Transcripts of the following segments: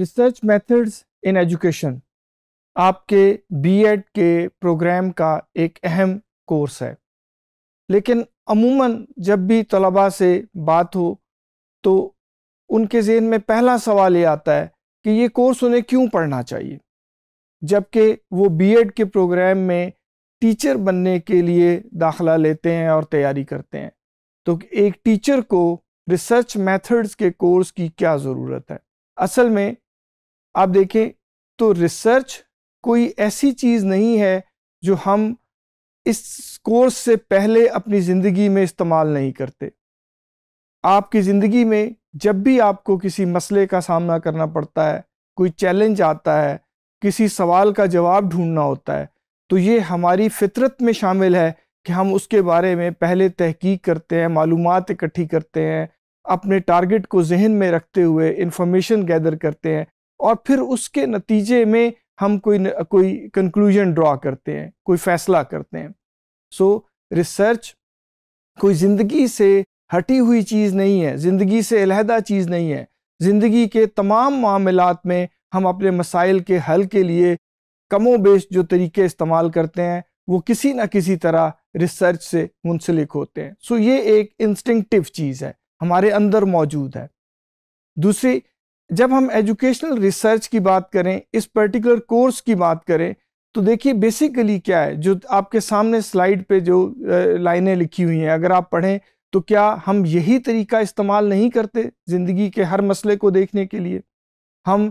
Research methods in education आपके BEd के programme का एक अहम कोर्स है लेकिन अमूमन जब भी तलबा से बात हो तो उनके जेहन में पहला सवाल ये आता है कि ये कोर्स उन्हें क्यों पढ़ना चाहिए जबकि वो बीएड के प्रोग्राम में टीचर बनने के लिए दाखला लेते हैं और तैयारी करते हैं तो एक टीचर को रिसर्च मेथड्स के कोर्स की क्या ज़रूरत है असल में आप देखें तो रिसर्च कोई ऐसी चीज़ नहीं है जो हम इस कोर्स से पहले अपनी ज़िंदगी में इस्तेमाल नहीं करते आपकी ज़िंदगी में जब भी आपको किसी मसले का सामना करना पड़ता है कोई चैलेंज आता है किसी सवाल का जवाब ढूंढना होता है तो ये हमारी फितरत में शामिल है कि हम उसके बारे में पहले तहकीक करते हैं मालूम इकट्ठी करते हैं अपने टारगेट को जहन में रखते हुए इंफॉर्मेशन गैदर करते हैं और फिर उसके नतीजे में हम कोई कोई कंक्लूजन ड्रॉ करते हैं कोई फैसला करते हैं सो रिसर्च कोई ज़िंदगी से हटी हुई चीज़ नहीं है ज़िंदगी से अलहदा चीज़ नहीं है ज़िंदगी के तमाम मामलों में हम अपने मसाइल के हल के लिए कमो बेश जो तरीके इस्तेमाल करते हैं वो किसी ना किसी तरह रिसर्च से मुंसलिक होते हैं सो ये एक इंस्टिंक्टिव चीज़ है हमारे अंदर मौजूद है दूसरी जब हम एजुकेशनल रिसर्च की बात करें इस पर्टिकुलर कोर्स की बात करें तो देखिए बेसिकली क्या है जो आपके सामने स्लाइड पे जो लाइनें लिखी हुई हैं अगर आप पढ़ें तो क्या हम यही तरीका इस्तेमाल नहीं करते ज़िंदगी के हर मसले को देखने के लिए हम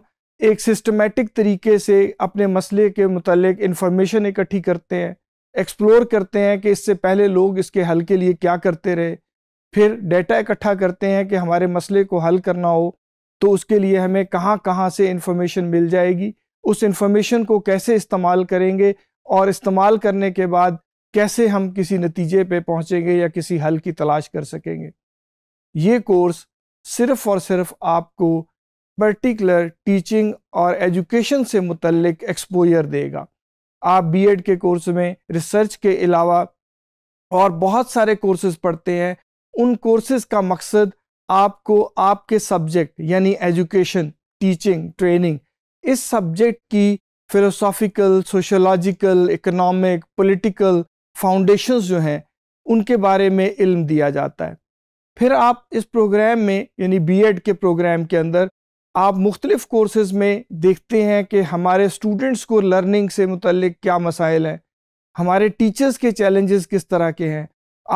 एक सिस्टमेटिक तरीके से अपने मसले के मतलब इन्फॉर्मेशन इकट्ठी करते हैं एक्सप्लोर करते हैं कि इससे पहले लोग इसके हल के लिए क्या करते रहे फिर डेटा इकट्ठा करते हैं कि हमारे मसले को हल करना हो तो उसके लिए हमें कहाँ कहाँ से इंफॉर्मेशन मिल जाएगी उस इंफॉर्मेशन को कैसे इस्तेमाल करेंगे और इस्तेमाल करने के बाद कैसे हम किसी नतीजे पे पहुँचेंगे या किसी हल की तलाश कर सकेंगे ये कोर्स सिर्फ़ और सिर्फ आपको पर्टिकुलर टीचिंग और एजुकेशन से मुतलक एक्सपोजर देगा आप बीएड के कोर्स में रिसर्च के अलावा और बहुत सारे कोर्सेज पढ़ते हैं उन कोर्सेज का मकसद आपको आपके सब्जेक्ट यानी एजुकेशन टीचिंग ट्रेनिंग इस सब्जेक्ट की philosophical sociological economic political foundations जो हैं उनके बारे में इल्म दिया जाता है फिर आप इस प्रोग्राम में यानी बीएड के प्रोग्राम के अंदर आप मुख्तलिफ़ कोर्सेज़ में देखते हैं कि हमारे स्टूडेंट्स को लर्निंग से मुतल क्या मसाइल हैं हमारे टीचर्स के चैलेंजेस किस तरह के हैं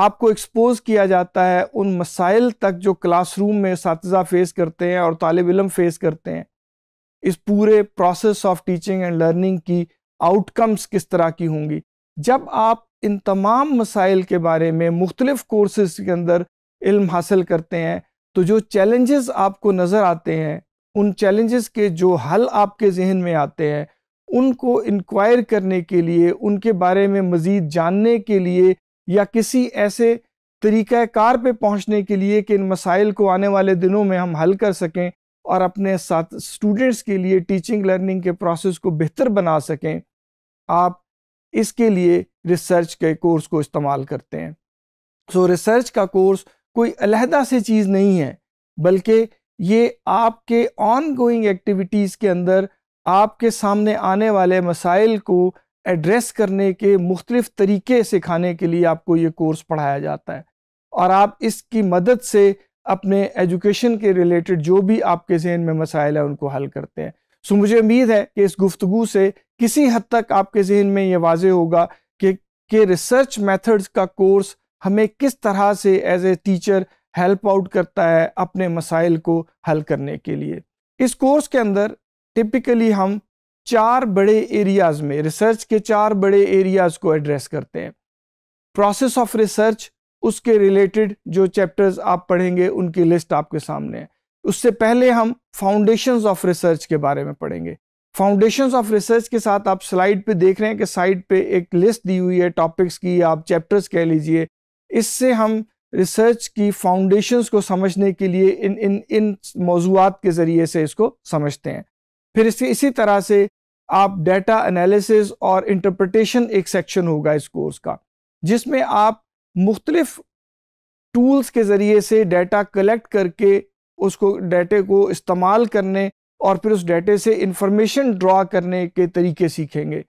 आपको एक्सपोज किया जाता है उन मसाइल तक जो क्लासरूम में इस फेस करते हैं और तालब इलम फेस करते हैं इस पूरे process of teaching and learning की आउटकम्स किस तरह की होंगी जब आप इन तमाम मसाइल के बारे में मुख्तलिफ कोर्सेज के अंदर इल्म हासिल करते हैं तो जो चैलेंजेस आपको नज़र आते हैं उन चैलेंजेस के जो हल आपके जहन में आते हैं उनको इंक्वायर करने के लिए उनके बारे में मज़ीद जानने के लिए या किसी ऐसे कार पे पहुंचने के लिए कि इन मसाइल को आने वाले दिनों में हम हल कर सकें और अपने साथ स्टूडेंट्स के लिए टीचिंग लर्निंग के प्रोसेस को बेहतर बना सकें आप इसके लिए रिसर्च के कोर्स को इस्तेमाल करते हैं सो so, रिसर्च का कोर्स कोई अलहदा से चीज़ नहीं है बल्कि ये आपके ऑन गोइंग एक्टिविटीज़ के अंदर आपके सामने आने वाले मसाइल को एड्रेस करने के मुख्तलिफ तरीके सिखाने के लिए आपको ये कोर्स पढ़ाया जाता है और आप इसकी मदद से अपने एजुकेशन के रिलेटेड जो भी आपके जहन में मसाइल है उनको हल करते हैं सो मुझे उम्मीद है कि इस गुफ्तु से किसी हद तक आपके जहन में ये वाज होगा कि के रिसर्च मेथड्स का कोर्स हमें किस तरह से as a teacher help out करता है अपने मसाइल को हल करने के लिए इस कोर्स के अंदर टिपिकली हम चार बड़े एरियाज में रिसर्च के चार बड़े एरियाज को एड्रेस करते हैं प्रोसेस ऑफ रिसर्च उसके रिलेटेड जो चैप्टर्स आप पढ़ेंगे उनकी लिस्ट आपके सामने है उससे पहले हम फाउंडेशंस ऑफ रिसर्च के बारे में पढ़ेंगे फाउंडेशंस ऑफ रिसर्च के साथ आप स्लाइड पे देख रहे हैं कि साइड पे एक लिस्ट दी हुई है टॉपिक्स की आप चैप्टर्स कह लीजिए इससे हम रिसर्च की फाउंडेशंस को समझने के लिए इन इन इन मौजूद के ज़रिए से इसको समझते हैं फिर इसके इसी तरह से आप डेटा एनालिसिस और इंटरप्रटेशन एक सेक्शन होगा इस कोर्स का जिसमें आप मुख्तलफ टूल्स के ज़रिए से डेटा कलेक्ट करके उसको डेटे को इस्तेमाल करने और फिर उस डेटे से इंफॉर्मेशन ड्रा करने के तरीके सीखेंगे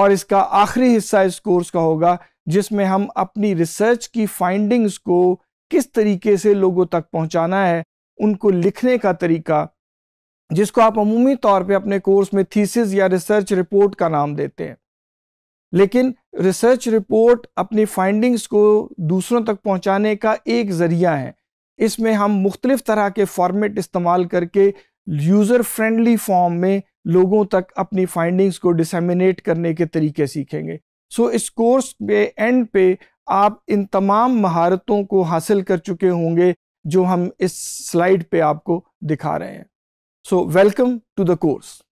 और इसका आखिरी हिस्सा इस कोर्स का होगा जिसमें हम अपनी रिसर्च की फाइंडिंग्स को किस तरीके से लोगों तक पहुंचाना है उनको लिखने का तरीका जिसको आप अमूमी तौर पे अपने कोर्स में थीसिस या रिसर्च रिपोर्ट का नाम देते हैं लेकिन रिसर्च रिपोर्ट अपनी फाइंडिंग्स को दूसरों तक पहुंचाने का एक ज़रिया है इसमें हम मुख्तलिफ़ तरह के फॉर्मेट इस्तेमाल करके यूज़र फ्रेंडली फॉर्म में लोगों तक अपनी फाइंडिंग्स को डिसमिनेट करने के तरीके सीखेंगे सो so, इस कोर्स के एंड पे आप इन तमाम महारतों को हासिल कर चुके होंगे जो हम इस स्लाइड पे आपको दिखा रहे हैं So welcome to the course.